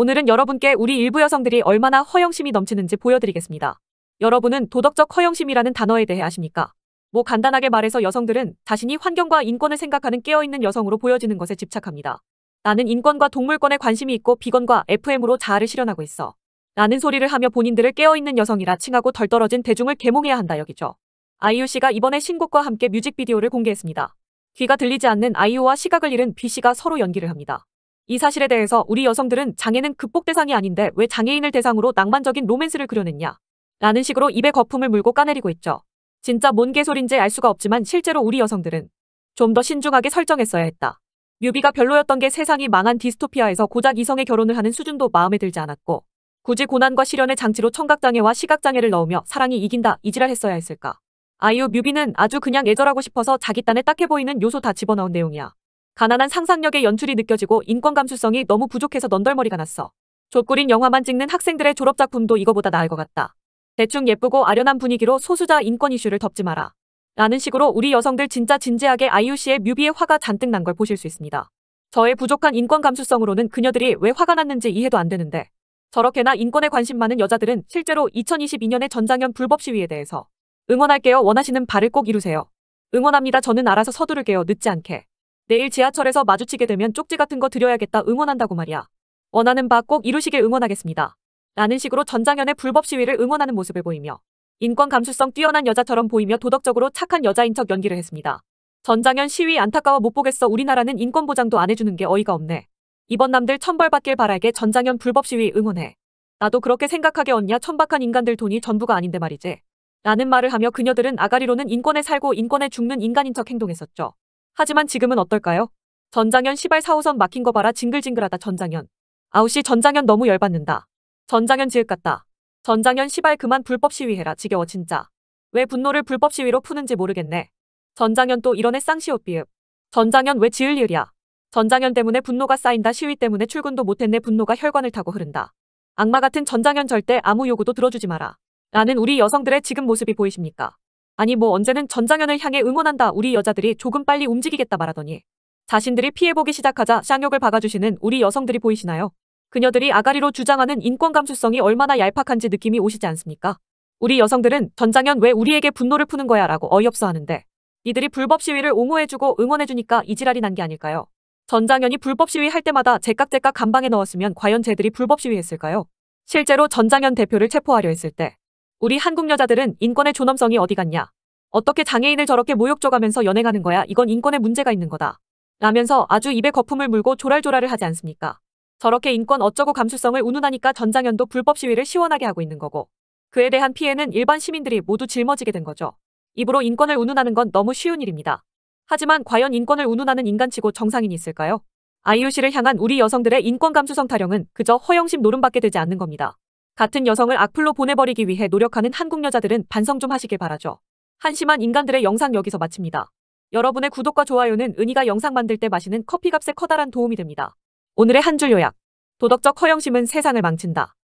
오늘은 여러분께 우리 일부 여성들이 얼마나 허영심이 넘치는지 보여드리겠습니다. 여러분은 도덕적 허영심이라는 단어에 대해 아십니까? 뭐 간단하게 말해서 여성들은 자신이 환경과 인권을 생각하는 깨어있는 여성으로 보여지는 것에 집착합니다. 나는 인권과 동물권에 관심이 있고 비건과 FM으로 자아를 실현하고 있어. 라는 소리를 하며 본인들을 깨어있는 여성이라 칭하고 덜 떨어진 대중을 계몽해야 한다 여기죠. 아이유 씨가 이번에 신곡과 함께 뮤직비디오를 공개했습니다. 귀가 들리지 않는 아이유와 시각을 잃은 B 씨가 서로 연기를 합니다. 이 사실에 대해서 우리 여성들은 장애는 극복 대상이 아닌데 왜 장애인을 대상으로 낭만적인 로맨스를 그려냈냐 라는 식으로 입에 거품을 물고 까내리고 있죠. 진짜 뭔 개소린지 알 수가 없지만 실제로 우리 여성들은 좀 더 신중하게 설정했어야 했다. 뮤비가 별로였던 게 세상이 망한 디스토피아에서 고작 이성의 결혼을 하는 수준도 마음에 들지 않았고 굳이 고난과 시련의 장치로 청각장애와 시각장애를 넣으며 사랑이 이긴다 이지랄 했어야 했을까. 아이유 뮤비는 아주 그냥 애절하고 싶어서 자기 딴에 딱해 보이는 요소 다 집어넣은 내용이야. 가난한 상상력의 연출이 느껴지고 인권 감수성이 너무 부족해서 넌덜머리가 났어. 족구린 영화만 찍는 학생들의 졸업작품도 이거보다 나을 것 같다. 대충 예쁘고 아련한 분위기로 소수자 인권 이슈를 덮지 마라. 라는 식으로 우리 여성들 진짜 진지하게 i 이 c 의 뮤비에 화가 잔뜩 난 걸 보실 수 있습니다. 저의 부족한 인권 감수성으로는 그녀들이 왜 화가 났는지 이해도 안 되는데 저렇게나 인권에 관심 많은 여자들은 실제로 2022년의 전장현 불법 시위에 대해서 응원할게요 원하시는 바를 꼭 이루세요. 응원합니다 저는 알아서 서두를게요 늦지 않게. 내일 지하철에서 마주치게 되면 쪽지 같은 거 드려야겠다 응원한다고 말이야. 원하는 바 꼭 이루시길 응원하겠습니다. 라는 식으로 전장현의 불법 시위를 응원하는 모습을 보이며 인권 감수성 뛰어난 여자처럼 보이며 도덕적으로 착한 여자인 척 연기를 했습니다. 전장현 시위 안타까워 못 보겠어 우리나라는 인권 보장도 안 해주는 게 어이가 없네. 이번 남들 천벌받길 바라게 전장현 불법 시위 응원해. 나도 그렇게 생각하게 언냐 천박한 인간들 돈이 전부가 아닌데 말이지. 라는 말을 하며 그녀들은 아가리로는 인권에 살고 인권에 죽는 인간인 척 행동했었죠. 하지만 지금은 어떨까요? 전장현 시발 4호선 막힌 거 봐라 징글징글하다 전장현. 아우씨 전장현 너무 열받는다. 전장현 지읒 같다. 전장현 시발 그만 불법 시위해라 지겨워 진짜. 왜 분노를 불법 시위로 푸는지 모르겠네. 전장현 또 이런 애 쌍시옷 비읍. 전장현 왜 지을 일이야. 전장현 때문에 분노가 쌓인다 시위 때문에 출근도 못했네 분노가 혈관을 타고 흐른다. 악마 같은 전장현 절대 아무 요구도 들어주지 마라. 라는 우리 여성들의 지금 모습이 보이십니까? 아니 뭐 언제는 전장현을 향해 응원한다 우리 여자들이 조금 빨리 움직이겠다 말하더니 자신들이 피해보기 시작하자 쌍욕을 박아주시는 우리 여성들이 보이시나요? 그녀들이 아가리로 주장하는 인권 감수성이 얼마나 얄팍한지 느낌이 오시지 않습니까? 우리 여성들은 전장현 왜 우리에게 분노를 푸는 거야 라고 어이없어 하는데 이들이 불법 시위를 옹호해주고 응원해주니까 이지랄이 난 게 아닐까요? 전장현이 불법 시위할 때마다 제깍제깍 감방에 넣었으면 과연 쟤들이 불법 시위했을까요? 실제로 전장현 대표를 체포하려 했을 때 우리 한국 여자들은 인권의 존엄성이 어디 갔냐. 어떻게 장애인을 저렇게 모욕적하면서 연행하는 거야. 이건 인권의 문제가 있는 거다. 라면서 아주 입에 거품을 물고 조랄조랄을 하지 않습니까? 저렇게 인권 어쩌고 감수성을 운운하니까 전장현도 불법 시위를 시원하게 하고 있는 거고 그에 대한 피해는 일반 시민들이 모두 짊어지게 된 거죠. 입으로 인권을 운운하는 건 너무 쉬운 일입니다. 하지만 과연 인권을 운운하는 인간치고 정상인이 있을까요? IOC를 향한 우리 여성들의 인권 감수성 타령은 그저 허영심 노름밖에 되지 않는 겁니다. 같은 여성을 악플로 보내버리기 위해 노력하는 한국 여자들은 반성 좀 하시길 바라죠. 한심한 인간들의 영상 여기서 마칩니다. 여러분의 구독과 좋아요는 은희가 영상 만들 때 마시는 커피값에 커다란 도움이 됩니다. 오늘의 한 줄 요약. 도덕적 허영심은 세상을 망친다.